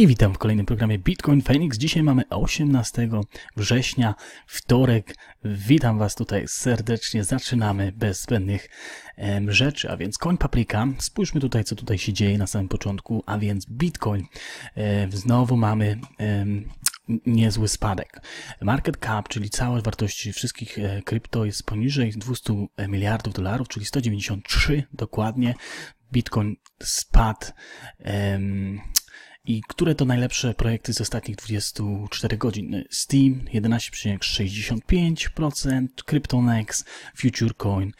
I witam w kolejnym programie Bitcoin Phoenix. Dzisiaj mamy 18 września, wtorek. Witam Was tutaj serdecznie. Zaczynamy bez zbędnych em, rzeczy, a więc koń paprika. Spójrzmy tutaj, co tutaj się dzieje na samym początku, a więc Bitcoin. E, znowu mamy em, niezły spadek. Market cap, czyli cała wartość wszystkich e, krypto jest poniżej 200 e, miliardów dolarów, czyli 193 dokładnie. Bitcoin spadł. I które to najlepsze projekty z ostatnich 24 godzin? Steam 11,65%, CryptoNex, FutureCoin.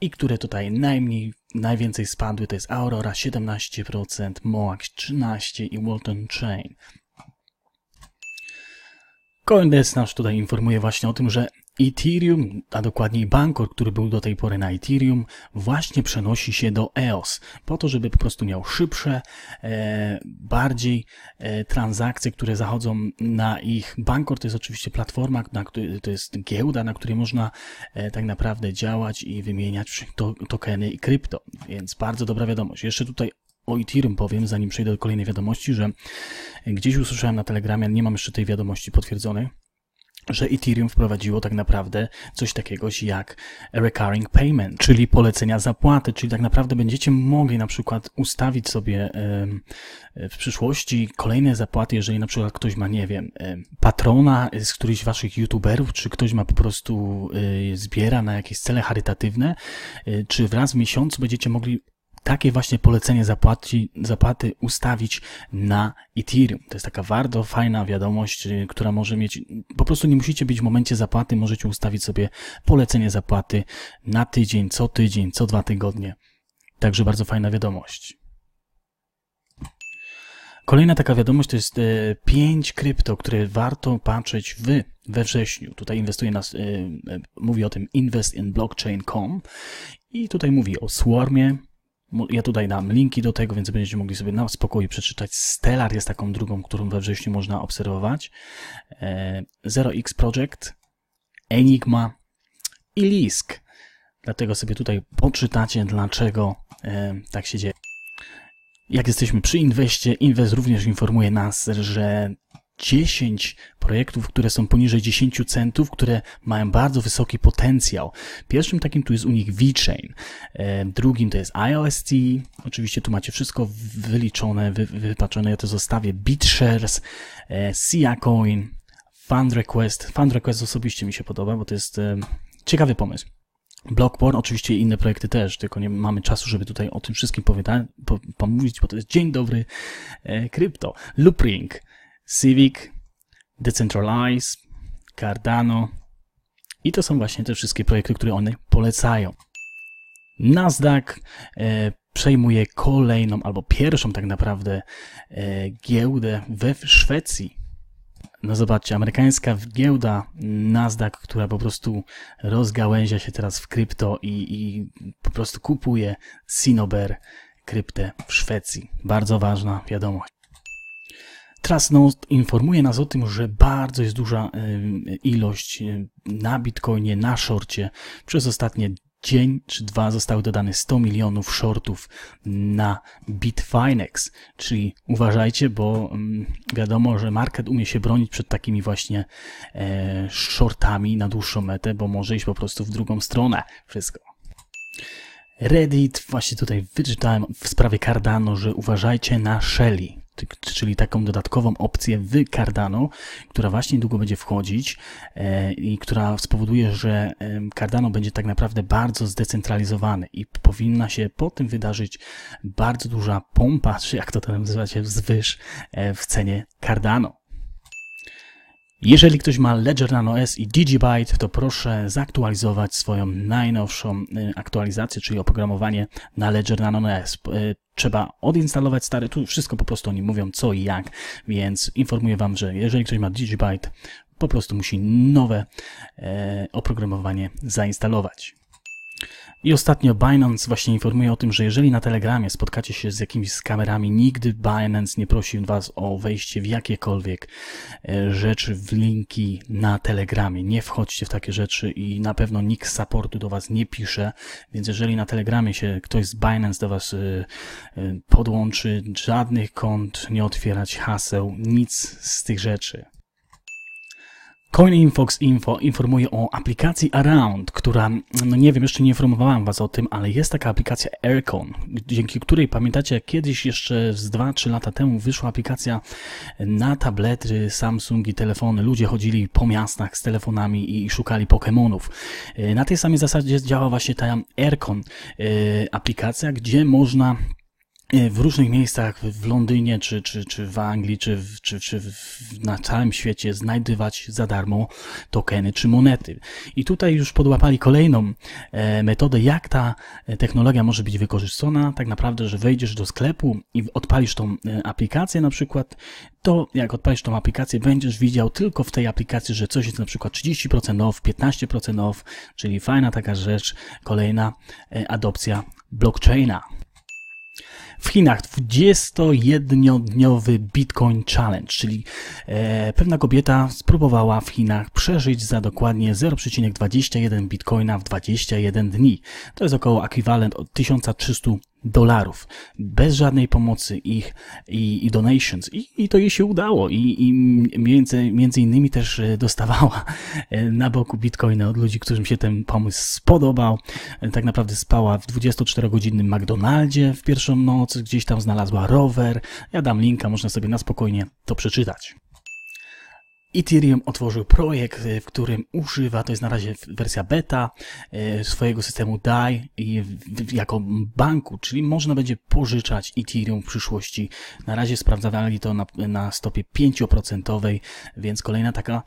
I które tutaj najmniej, najwięcej spadły, to jest Aurora 17%, Moax 13% i Walton Chain. CoinDesk nasz tutaj informuje właśnie o tym, że Ethereum, a dokładniej Bankor, który był do tej pory na Ethereum, właśnie przenosi się do EOS, po to, żeby po prostu miał szybsze, e, bardziej e, transakcje, które zachodzą na ich. Bankor to jest oczywiście platforma, na, to jest giełda, na której można e, tak naprawdę działać i wymieniać to, tokeny i krypto, więc bardzo dobra wiadomość. Jeszcze tutaj o Ethereum powiem, zanim przejdę do kolejnej wiadomości, że gdzieś usłyszałem na Telegramie, nie mam jeszcze tej wiadomości potwierdzonej, że Ethereum wprowadziło tak naprawdę coś takiego jak recurring payment, czyli polecenia zapłaty, czyli tak naprawdę będziecie mogli na przykład ustawić sobie w przyszłości kolejne zapłaty, jeżeli na przykład ktoś ma, nie wiem, patrona z któryś waszych youtuberów, czy ktoś ma po prostu y, zbiera na jakieś cele charytatywne, y, czy wraz w miesiącu będziecie mogli takie właśnie polecenie zapłaci, zapłaty ustawić na Ethereum. To jest taka bardzo fajna wiadomość, y, która może mieć, po prostu nie musicie być w momencie zapłaty, możecie ustawić sobie polecenie zapłaty na tydzień, co tydzień, co dwa tygodnie. Także bardzo fajna wiadomość. Kolejna taka wiadomość to jest 5 y, krypto, które warto patrzeć w, we wrześniu. Tutaj inwestuje nas, y, mówi o tym investinblockchain.com i tutaj mówi o Swarmie, ja tutaj dam linki do tego, więc będziecie mogli sobie na spokojnie przeczytać. Stellar jest taką drugą, którą we wrześniu można obserwować. E, Zero X Project, Enigma i Lisk. Dlatego sobie tutaj poczytacie, dlaczego e, tak się dzieje. Jak jesteśmy przy Inwestie, Inwest również informuje nas, że 10 projektów, które są poniżej 10 centów, które mają bardzo wysoki potencjał. Pierwszym takim tu jest u nich VeChain, e, drugim to jest IOST, oczywiście tu macie wszystko wyliczone, wypaczone, ja to zostawię, BitShares, e, CiaCoin, FundRequest, Fund Request. Fund Request osobiście mi się podoba, bo to jest e, ciekawy pomysł. Blockborn, oczywiście inne projekty też, tylko nie mamy czasu, żeby tutaj o tym wszystkim pomówić, bo to jest dzień dobry e, krypto. Loopring, Civic, Decentralize, Cardano. I to są właśnie te wszystkie projekty, które one polecają. Nasdaq e, przejmuje kolejną, albo pierwszą tak naprawdę e, giełdę we Szwecji. No zobaczcie, amerykańska giełda Nasdaq, która po prostu rozgałęzia się teraz w krypto i, i po prostu kupuje Sinober kryptę w Szwecji. Bardzo ważna wiadomość. Trasnost informuje nas o tym, że bardzo jest duża e, ilość e, na Bitcoinie, na shorcie. Przez ostatnie dzień czy dwa zostały dodane 100 milionów shortów na Bitfinex, czyli uważajcie, bo mm, wiadomo, że market umie się bronić przed takimi właśnie e, shortami na dłuższą metę, bo może iść po prostu w drugą stronę wszystko. Reddit, właśnie tutaj wyczytałem w sprawie Cardano, że uważajcie na Shelly czyli taką dodatkową opcję w Cardano, która właśnie długo będzie wchodzić e, i która spowoduje, że Cardano będzie tak naprawdę bardzo zdecentralizowany i powinna się po tym wydarzyć bardzo duża pompa, czy jak to tam się, wzwyż e, w cenie Cardano. Jeżeli ktoś ma Ledger Nano S i DigiByte, to proszę zaktualizować swoją najnowszą y, aktualizację, czyli oprogramowanie na Ledger Nano S. Y, trzeba odinstalować stare, tu wszystko po prostu oni mówią co i jak, więc informuję Wam, że jeżeli ktoś ma DigiByte, po prostu musi nowe y, oprogramowanie zainstalować. I ostatnio Binance właśnie informuje o tym, że jeżeli na Telegramie spotkacie się z jakimiś skamerami, nigdy Binance nie prosił Was o wejście w jakiekolwiek e, rzeczy, w linki na Telegramie. Nie wchodźcie w takie rzeczy i na pewno nikt z supportu do Was nie pisze, więc jeżeli na Telegramie się ktoś z Binance do Was e, e, podłączy, żadnych kont nie otwierać haseł, nic z tych rzeczy. CoinInfox Info informuje o aplikacji Around, która, no nie wiem, jeszcze nie informowałem Was o tym, ale jest taka aplikacja Aircon, dzięki której pamiętacie, kiedyś jeszcze z 2-3 lata temu wyszła aplikacja na tablety, Samsungi, telefony. Ludzie chodzili po miastach z telefonami i szukali Pokémonów. E, na tej samej zasadzie działa właśnie ta Aircon e, aplikacja, gdzie można w różnych miejscach w Londynie, czy, czy, czy w Anglii, czy, w, czy, czy w, na całym świecie znajdywać za darmo tokeny czy monety. I tutaj już podłapali kolejną e, metodę, jak ta e, technologia może być wykorzystana. Tak naprawdę, że wejdziesz do sklepu i odpalisz tą e, aplikację na przykład, to jak odpalisz tą aplikację, będziesz widział tylko w tej aplikacji, że coś jest na przykład 30% off, 15% off, czyli fajna taka rzecz, kolejna adopcja blockchaina. W Chinach 21-dniowy Bitcoin Challenge, czyli e, pewna kobieta spróbowała w Chinach przeżyć za dokładnie 0,21 bitcoina w 21 dni. To jest około ekwiwalent od 1300 dolarów, bez żadnej pomocy ich i, i donations. I, I to jej się udało i, i między, między innymi też e, dostawała e, na boku bitcoina od ludzi, którym się ten pomysł spodobał. E, tak naprawdę spała w 24-godzinnym McDonaldzie w pierwszą noc, gdzieś tam znalazła rower. Ja dam linka, można sobie na spokojnie to przeczytać. Ethereum otworzył projekt, e, w którym używa, to jest na razie wersja beta, e, swojego systemu DAI jako banku, czyli można będzie pożyczać Ethereum w przyszłości. Na razie sprawdzali to na, na stopie 5%, więc kolejna taka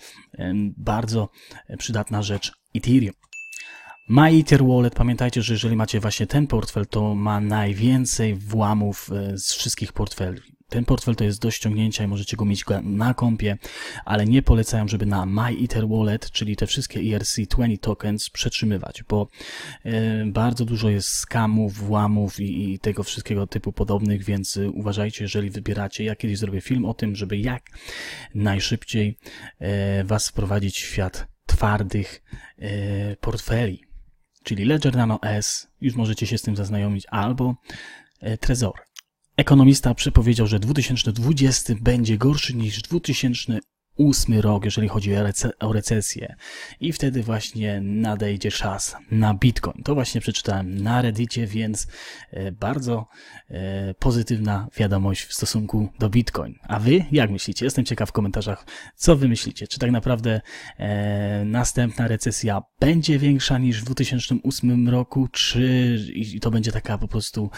bardzo przydatna rzecz Ethereum. Ether Wallet, pamiętajcie, że jeżeli macie właśnie ten portfel, to ma najwięcej włamów e, z wszystkich portfeli. Ten portfel to jest do ściągnięcia i możecie go mieć na kompie, ale nie polecam, żeby na MyEther Wallet, czyli te wszystkie ERC20 tokens przetrzymywać, bo e, bardzo dużo jest skamów, włamów i, i tego wszystkiego typu podobnych, więc uważajcie, jeżeli wybieracie. Ja kiedyś zrobię film o tym, żeby jak najszybciej e, Was wprowadzić w świat twardych e, portfeli, czyli Ledger Nano S, już możecie się z tym zaznajomić, albo Trezor. Ekonomista przepowiedział, że 2020 będzie gorszy niż 2008 rok, jeżeli chodzi o recesję. I wtedy właśnie nadejdzie czas na Bitcoin. To właśnie przeczytałem na Reddicie, więc e, bardzo e, pozytywna wiadomość w stosunku do Bitcoin. A wy jak myślicie? Jestem ciekaw w komentarzach, co wy myślicie. Czy tak naprawdę e, następna recesja będzie większa niż w 2008 roku, czy i to będzie taka po prostu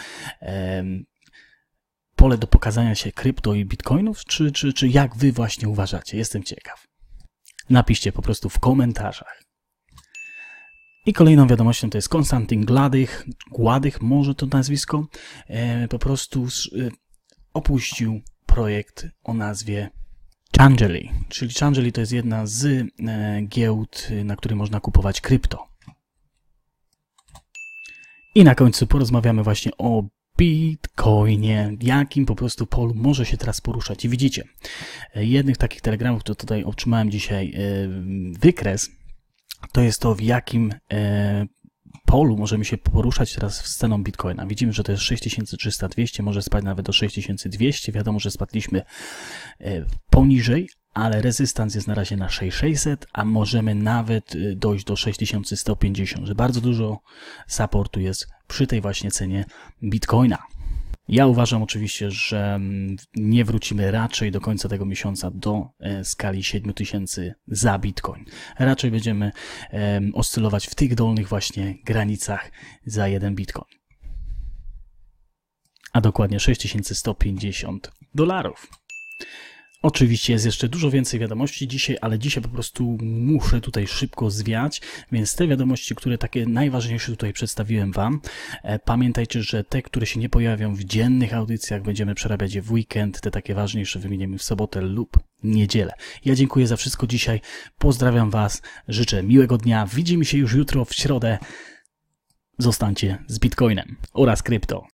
pole do pokazania się krypto i bitcoinów, czy, czy, czy jak wy właśnie uważacie? Jestem ciekaw. Napiszcie po prostu w komentarzach. I kolejną wiadomością to jest Konstantin Gladych, Gładych może to nazwisko, e, po prostu e, opuścił projekt o nazwie Changeli, czyli Changeli to jest jedna z e, giełd, na której można kupować krypto. I na końcu porozmawiamy właśnie o Bitcoinie, jakim po prostu polu może się teraz poruszać. I widzicie, jednych takich telegramów, to tutaj otrzymałem dzisiaj e, wykres, to jest to, w jakim e, polu możemy się poruszać teraz z ceną Bitcoina. Widzimy, że to jest 6300, 200, może spać nawet do 6200. Wiadomo, że spadliśmy e, poniżej, ale rezystans jest na razie na 6600, a możemy nawet y, dojść do 6150, że bardzo dużo supportu jest przy tej właśnie cenie Bitcoina. Ja uważam oczywiście, że mm, nie wrócimy raczej do końca tego miesiąca do e, skali 7000 za bitcoin. Raczej będziemy oscylować w tych dolnych właśnie granicach za jeden bitcoin. A dokładnie 6150 dolarów. Oczywiście jest jeszcze dużo więcej wiadomości dzisiaj, ale dzisiaj po prostu muszę tutaj szybko zwiać, więc te wiadomości, które takie najważniejsze tutaj przedstawiłem Wam, e, pamiętajcie, że te, które się nie pojawią w dziennych audycjach, będziemy przerabiać je w weekend, te takie ważniejsze wymienimy w sobotę lub niedzielę. Ja dziękuję za wszystko dzisiaj, pozdrawiam Was, życzę miłego dnia, widzimy się już jutro w środę. Zostańcie z Bitcoinem oraz krypto.